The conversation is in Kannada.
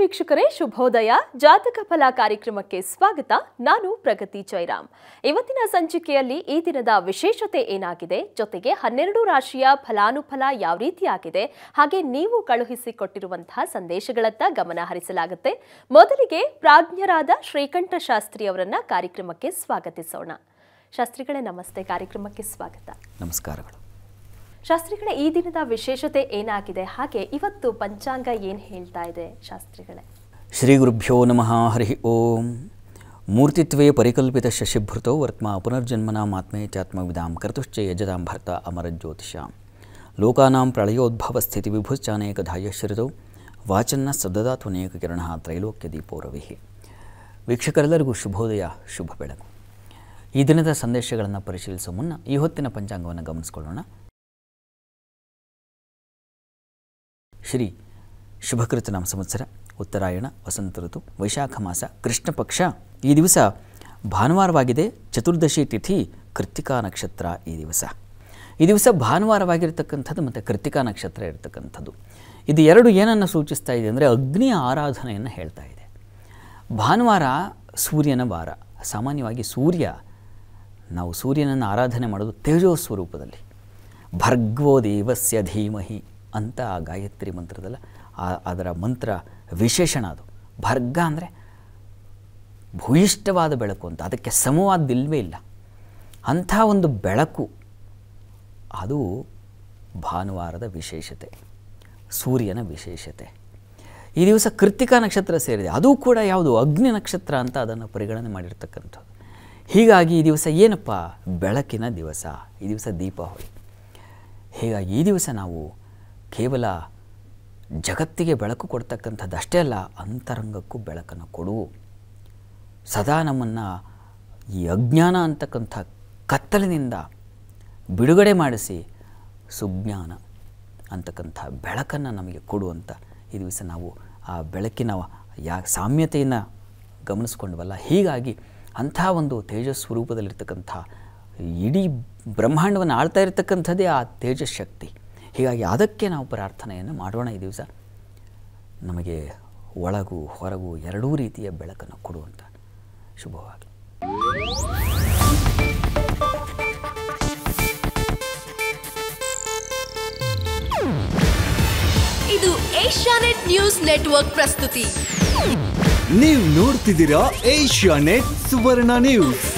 ವೀಕ್ಷಕರೇ ಶುಭೋದಯ ಜಾತಕ ಫಲ ಕಾರ್ಯಕ್ರಮಕ್ಕೆ ಸ್ವಾಗತ ನಾನು ಪ್ರಗತಿ ಜೈರಾಮ್ ಇವತ್ತಿನ ಸಂಚಿಕೆಯಲ್ಲಿ ಈ ದಿನದ ವಿಶೇಷತೆ ಏನಾಗಿದೆ ಜೊತೆಗೆ ಹನ್ನೆರಡು ರಾಶಿಯ ಫಲಾನುಫಲ ಯಾವ ರೀತಿಯಾಗಿದೆ ಹಾಗೆ ನೀವು ಕಳುಹಿಸಿಕೊಟ್ಟಿರುವಂತಹ ಸಂದೇಶಗಳತ್ತ ಗಮನ ಹರಿಸಲಾಗುತ್ತೆ ಮೊದಲಿಗೆ ಪ್ರಾಜ್ಞರಾದ ಶ್ರೀಕಂಠ ಶಾಸ್ತ್ರಿ ಅವರನ್ನ ಕಾರ್ಯಕ್ರಮಕ್ಕೆ ಸ್ವಾಗತಿಸೋಣ ಶಾಸ್ತ್ರಿಗಳೇ ನಮಸ್ತೆ ಕಾರ್ಯಕ್ರಮಕ್ಕೆ ಸ್ವಾಗತ ನಮಸ್ಕಾರಗಳು ಶಾಸ್ತ್ರಿಗಳೇ ಈ ದಿನದ ವಿಶೇಷತೆ ಏನಾಗಿದೆ ಹಾಗೆ ಇವತ್ತು ಪಂಚಾಂಗ ಏನು ಹೇಳ್ತಾ ಇದೆ ಶಾಸ್ತ್ರಿಗಳೇ ಶ್ರೀ ಗುರುಭ್ಯೋ ನಮಃ ಹರಿ ಓಂ ಮೂರ್ತಿತ್ವೇ ಪರಿಕಲ್ಪಿತ ಶಶಿಭೃತೋ ವರ್ತ್ಮ ಚಾತ್ಮ ಚಾತ್ಮವಿಧಾಂ ಕರ್ತುಶ್ಚ ಯಜದಾಂ ಭರ್ತ ಜ್ಯೋತಿಷ ಲೋಕಾನಾಂ ಪ್ರಳಯೋದ್ಭವ ಸ್ಥಿತಿ ಧಾಯ ಧಾಯಶ್ರಿತೌ ವಾಚನ್ನ ಸದದಾ ಅನೇಕ ಕಿರಣ ತ್ರೈಲೋಕ್ಯ ದೀಪೋರವಿ ವೀಕ್ಷಕರೆಲ್ಲರಿಗೂ ಶುಭೋದಯ ಶುಭ ಬೆಳಗು ಈ ದಿನದ ಸಂದೇಶಗಳನ್ನು ಪರಿಶೀಲಿಸುವ ಮುನ್ನ ಈ ಹೊತ್ತಿನ ಪಂಚಾಂಗವನ್ನು ಗಮನಿಸಿಕೊಳ್ಳೋಣ ಶ್ರೀ ಶುಭಕೃತನಾಮ ಸಂವತ್ಸರ ಉತ್ತರಾಯಣ ವಸಂತ ಋತು ವೈಶಾಖ ಮಾಸ ಕೃಷ್ಣ ಪಕ್ಷ ಈ ದಿವಸ ಭಾನುವಾರವಾಗಿದೆ ಚತುರ್ದಶಿ ತಿಥಿ ಕೃತಿಕಾ ನಕ್ಷತ್ರ ಈ ದಿವಸ ಈ ದಿವಸ ಭಾನುವಾರವಾಗಿರ್ತಕ್ಕಂಥದ್ದು ಮತ್ತು ಕೃತಿಕಾ ನಕ್ಷತ್ರ ಇರತಕ್ಕಂಥದ್ದು ಇದು ಎರಡು ಏನನ್ನು ಸೂಚಿಸ್ತಾ ಇದೆ ಅಂದರೆ ಅಗ್ನಿಯ ಆರಾಧನೆಯನ್ನು ಹೇಳ್ತಾ ಇದೆ ಭಾನುವಾರ ಸೂರ್ಯನ ವಾರ ಸಾಮಾನ್ಯವಾಗಿ ಸೂರ್ಯ ನಾವು ಸೂರ್ಯನನ್ನು ಆರಾಧನೆ ಮಾಡೋದು ತೇಜೋ ಸ್ವರೂಪದಲ್ಲಿ ಭರ್ಗೋ ದೇವಸ್ಯ ಧೀಮಹಿ ಅಂತ ಆ ಗಾಯತ್ರಿ ಮಂತ್ರದಲ್ಲ ಅದರ ಮಂತ್ರ ವಿಶೇಷಣ ಅದು ಭರ್ಗ ಅಂದರೆ ಭೂಯಿಷ್ಠವಾದ ಬೆಳಕು ಅಂತ ಅದಕ್ಕೆ ಸಮವಾದಿಲ್ವೇ ಇಲ್ಲ ಅಂಥ ಒಂದು ಬೆಳಕು ಅದು ಭಾನುವಾರದ ವಿಶೇಷತೆ ಸೂರ್ಯನ ವಿಶೇಷತೆ ಈ ದಿವಸ ಕೃತಿಕಾ ನಕ್ಷತ್ರ ಸೇರಿದೆ ಅದು ಕೂಡ ಯಾವುದು ಅಗ್ನಿ ನಕ್ಷತ್ರ ಅಂತ ಅದನ್ನು ಪರಿಗಣನೆ ಮಾಡಿರ್ತಕ್ಕಂಥದ್ದು ಹೀಗಾಗಿ ಈ ದಿವಸ ಏನಪ್ಪ ಬೆಳಕಿನ ದಿವಸ ಈ ದಿವಸ ದೀಪಾವಳಿ ಹೀಗಾಗಿ ಈ ದಿವಸ ನಾವು ಕೇವಲ ಜಗತ್ತಿಗೆ ಬೆಳಕು ಕೊಡ್ತಕ್ಕಂಥದ್ದು ಅಲ್ಲ ಅಂತರಂಗಕ್ಕೂ ಬೆಳಕನ್ನು ಕೊಡು ಸದಾ ನಮ್ಮನ್ನು ಈ ಅಜ್ಞಾನ ಅಂತಕ್ಕಂಥ ಕತ್ತಲಿನಿಂದ ಬಿಡುಗಡೆ ಮಾಡಿಸಿ ಸುಜ್ಞಾನ ಅಂತಕ್ಕಂಥ ಬೆಳಕನ್ನು ನಮಗೆ ಕೊಡುವಂಥ ಈ ದಿವಸ ನಾವು ಆ ಬೆಳಕಿನ ಯಾ ಸಾಮ್ಯತೆಯನ್ನು ಗಮನಿಸ್ಕೊಂಡ್ವಲ್ಲ ಹೀಗಾಗಿ ಅಂಥ ಒಂದು ತೇಜಸ್ವರೂಪದಲ್ಲಿರ್ತಕ್ಕಂಥ ರೂಪದಲ್ಲಿರ್ತಕ್ಕಂಥ ಇಡೀ ಬ್ರಹ್ಮಾಂಡವನ್ನು ಆಳ್ತಾ ಇರತಕ್ಕಂಥದ್ದೇ ಆ ತೇಜಸ್ ಶಕ್ತಿ ಹೀಗಾಗಿ ಅದಕ್ಕೆ ನಾವು ಪ್ರಾರ್ಥನೆಯನ್ನು ಮಾಡೋಣ ಈ ದಿವಸ ನಮಗೆ ಒಳಗು ಹೊರಗು ಎರಡೂ ರೀತಿಯ ಬೆಳಕನ್ನು ಕೊಡುವಂಥ ಶುಭವಾಗಲಿ ಇದು ಏಷ್ಯಾನೆಟ್ ನ್ಯೂಸ್ ನೆಟ್ವರ್ಕ್ ಪ್ರಸ್ತುತಿ ನೀವು ನೋಡ್ತಿದ್ದೀರಾ ಏಷ್ಯಾನೆಟ್ ಸುವರ್ಣ ನ್ಯೂಸ್